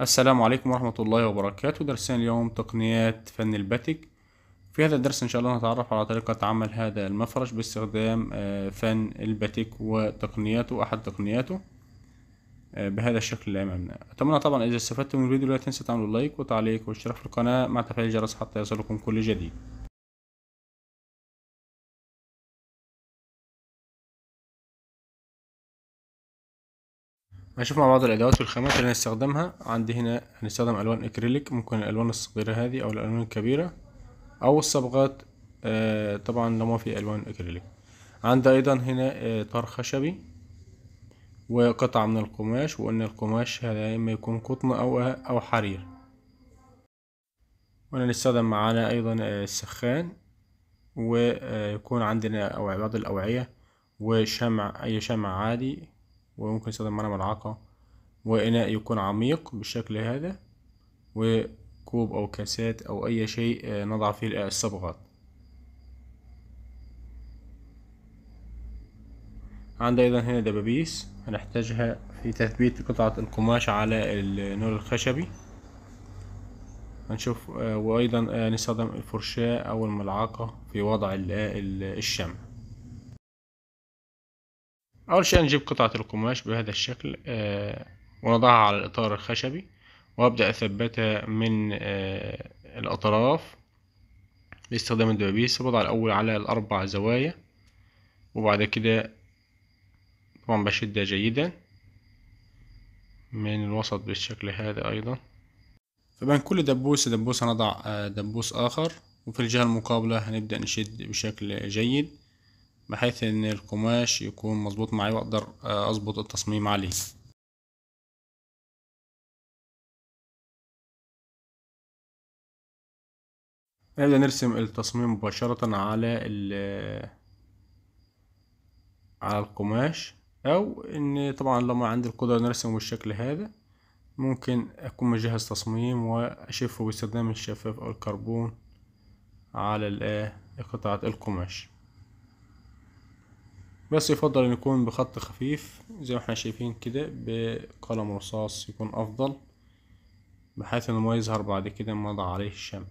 السلام عليكم ورحمة الله وبركاته درسنا اليوم تقنيات فن الباتيك في هذا الدرس إن شاء الله نتعرف على طريقة عمل هذا المفرش باستخدام آه، فن الباتيك وتقنياته أحد تقنياته آه، بهذا الشكل اللي أمامنا أتمنى طبعا إذا استفدتم من الفيديو لا تنسى تعملوا لايك وتعليق واشتراك في القناة مع تفعيل الجرس حتى يصلكم كل جديد هنشوف مع بعض الادوات والخامات اللي هنستخدمها عندي هنا هنستخدم الوان اكريليك ممكن الالوان الصغيره هذه او الالوان الكبيره او الصبغات آه طبعا لما في الوان اكريليك عندي ايضا هنا آه، طار خشبي وقطعة من القماش وان القماش هذا يا اما يكون قطن او او حرير نستخدم معانا ايضا آه، السخان ويكون عندنا بعض الاوعية وشمع اي شمع عادي وممكن نستخدم معانا ملعقة وإناء يكون عميق بالشكل هذا وكوب أو كاسات أو أي شيء آه، نضع فيه الصبغات عندي أيضا هنا دبابيس هنحتاجها في تثبيت قطعة القماش على النور الخشبي هنشوف آه، وأيضا آه، نستخدم الفرشاة أو الملعقة في وضع الشمع أول شيء نجيب قطعة القماش بهذا الشكل آه، ونضعها على الإطار الخشبي وأبدأ أثبتها من آه، الأطراف باستخدام الدبابيس بضع الأول على الأربع زوايا وبعد كده طبعا بشدها جيدا من الوسط بالشكل هذا أيضا فبين كل دبوس دبوس هنضع آه، دبوس آخر وفي الجهة المقابلة هنبدأ نشد بشكل جيد بحيث ان القماش يكون مظبوط معي واقدر آه، اظبط التصميم عليه نبدأ نرسم التصميم مباشرة على ال على القماش او ان طبعا لما عندي القدرة نرسم بالشكل هذا ممكن اكون مجهز تصميم واشفه باستخدام الشفاف او الكربون على آه، قطعة القماش بس يفضل ان يكون بخط خفيف زي ما احنا شايفين كده بقلم رصاص يكون افضل بحيث انه ما يظهر بعد كده مضى عليه الشمع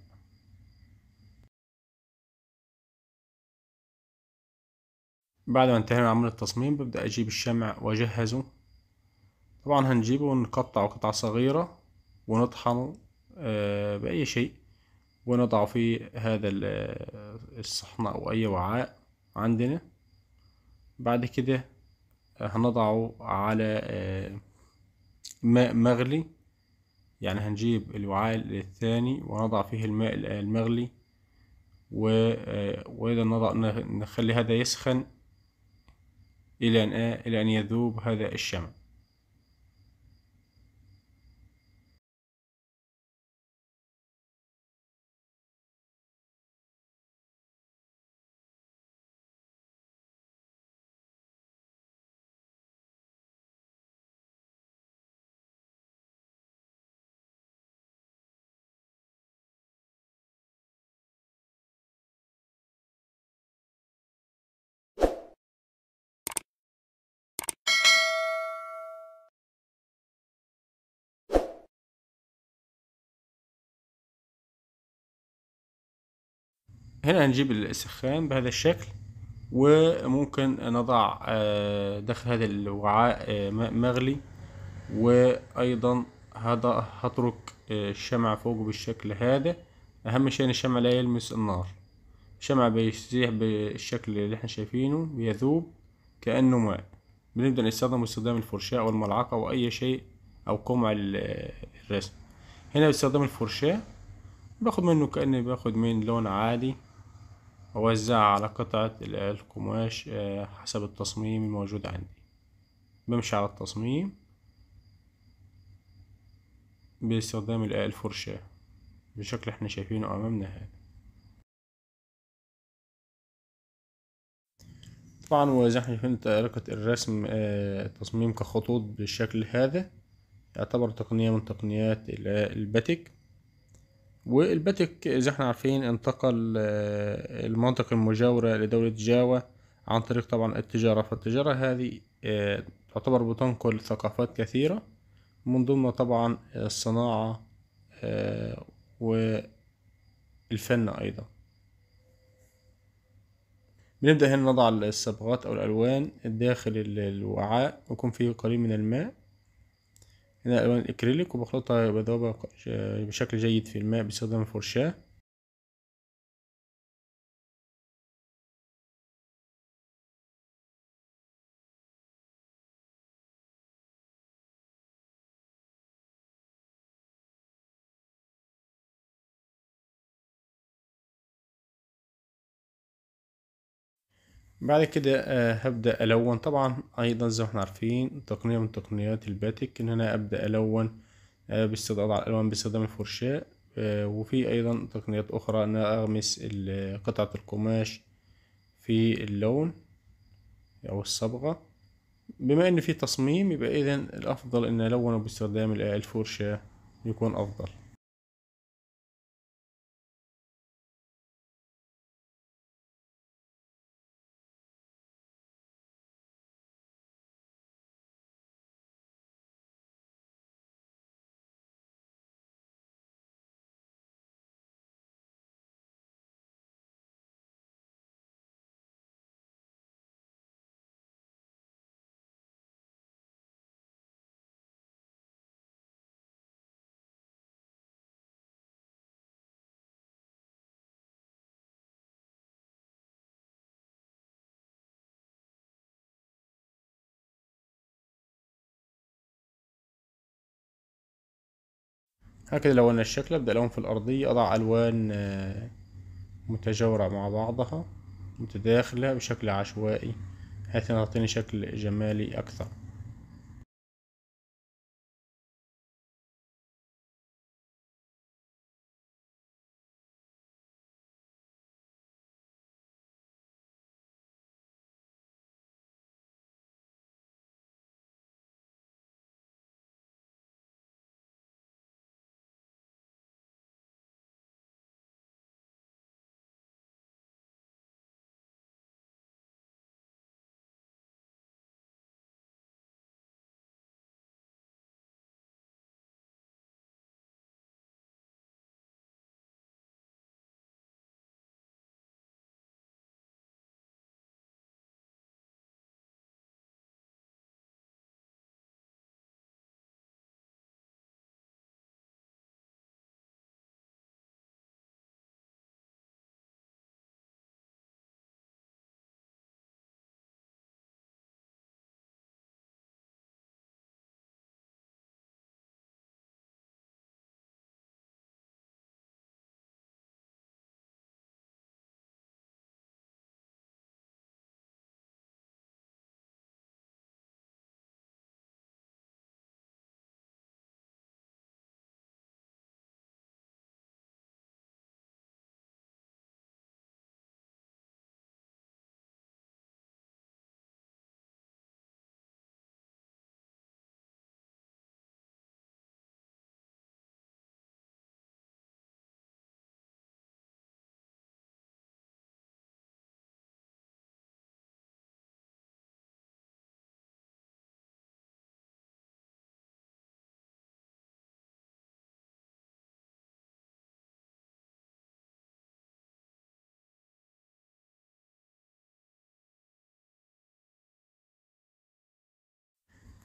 بعد ما انتهينا عمل التصميم ببدأ اجيب الشمع واجهزه طبعا هنجيبه ونقطعه قطع صغيرة ونطحنه آه، بأي شيء ونضعه في هذا آه، الصحن أو أي وعاء عندنا بعد كده آه، هنضعه على آه، ماء مغلي يعني هنجيب الوعاء الثاني ونضع فيه الماء المغلي آه، وإذا نضع نخلي هذا يسخن إلى أن يذوب هذا الشمع هنا هنجيب السخان بهذا الشكل وممكن نضع آه، داخل هذا الوعاء آه، ماء مغلي وايضا هترك آه، الشمع فوق بالشكل هذا اهم شيء ان الشمع لا يلمس النار الشمع بيسيح بالشكل اللي احنا شايفينه بيذوب كأنه ماء بنبدأ نستخدم باستخدام الفرشاة أو الملعقة أو أي شيء أو قمع الرسم هنا باستخدام الفرشاة باخد منه كأني باخد من لون عادي أوزعها على قطعة القماش آه، حسب التصميم الموجود عندي بمشي على التصميم باستخدام الفرشاة بالشكل احنا شايفينه أمامنا هذا طبعا وزي احنا شايفين طريقة الرسم آه، التصميم كخطوط بالشكل هذا يعتبر تقنية من تقنيات الباتيك والباتك زي احنا عارفين انتقل آه، المنطقة المجاورة لدولة جاوا عن طريق طبعا التجارة فالتجارة هذه آه، تعتبر بتنقل ثقافات كثيرة من ضمن طبعا الصناعة آه، والفن أيضا بنبدأ هنا نضع الصبغات أو الألوان داخل الوعاء ويكون فيه قليل من الماء هنا الوان الاكريليك وبخلطها بذوبة آه، بشكل جيد في الماء باستخدام الفرشاة بعد كده آه، هبدأ ألون طبعا أيضا زي ما احنا عارفين تقنية من تقنيات الباتيك إن أنا أبدأ ألون آه، باستخدام الألوان باستخدام الفرشاة آه، وفي أيضا تقنيات أخرى إن أنا أغمس قطعة القماش في اللون أو الصبغة بما إن في تصميم يبقى إذا الأفضل إن ألونه باستخدام الفرشاة يكون أفضل هكذا لونا الشكل أبدأ ألون في الأرضية أضع ألوان آه، متجاورة مع بعضها متداخلة بشكل عشوائي بحيث أنها تعطيني شكل جمالي أكثر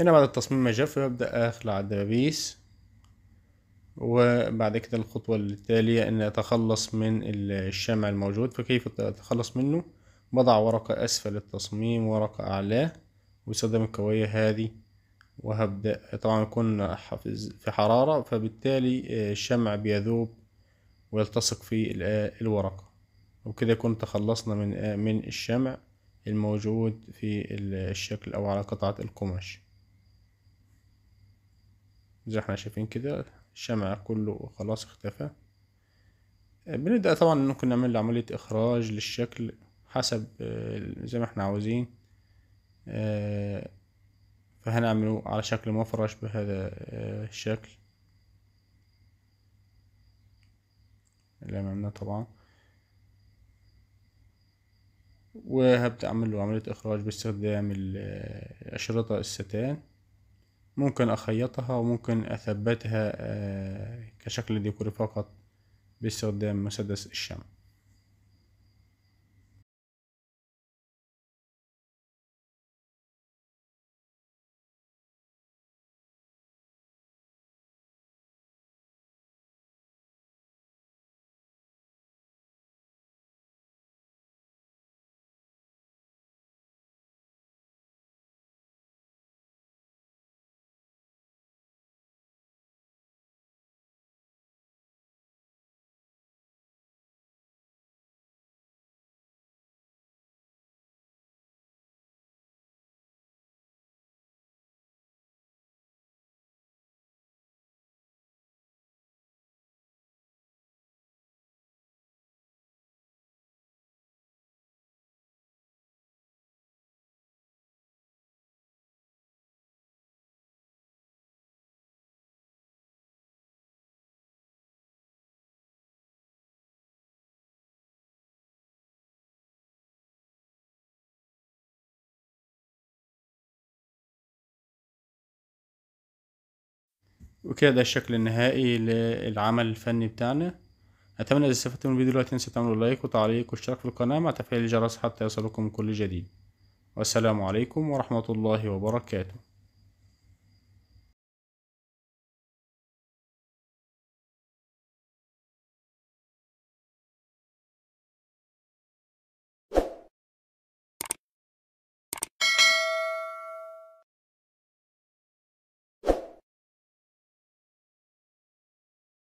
هنا بعد التصميم الجاف ببدأ أخلع الدبابيس وبعد كده الخطوة التالية أن أتخلص من الشمع الموجود فكيف أتخلص منه بضع ورقة أسفل التصميم ورقة أعلاه واستخدم الكوية هذه وهبدأ طبعا يكون في حرارة فبالتالي آه، الشمع بيذوب ويلتصق في آه، الورقة وبكده يكون تخلصنا من آه، من الشمع الموجود في الشكل أو على قطعة القماش زي ما احنا شايفين كده الشمع كله خلاص اختفى بنبدأ طبعا ممكن نعمل عملية اخراج للشكل حسب آه، زي ما احنا عاوزين آه، فهنعمله على شكل مفرش بهذا آه، الشكل اللي عملنا طبعا وهبدأ أعمل له عملية إخراج باستخدام الأشرطة الستان ممكن أخيطها وممكن أثبتها آه، كشكل ديكوري فقط باستخدام مسدس الشمع وكده ده الشكل النهائي للعمل الفني بتاعنا اتمنى اذا استفدتم من الفيديو دلوقتي تنسى تعملوا لايك وتعليق واشتراك في القناه مع تفعيل الجرس حتى يصلكم كل جديد والسلام عليكم ورحمه الله وبركاته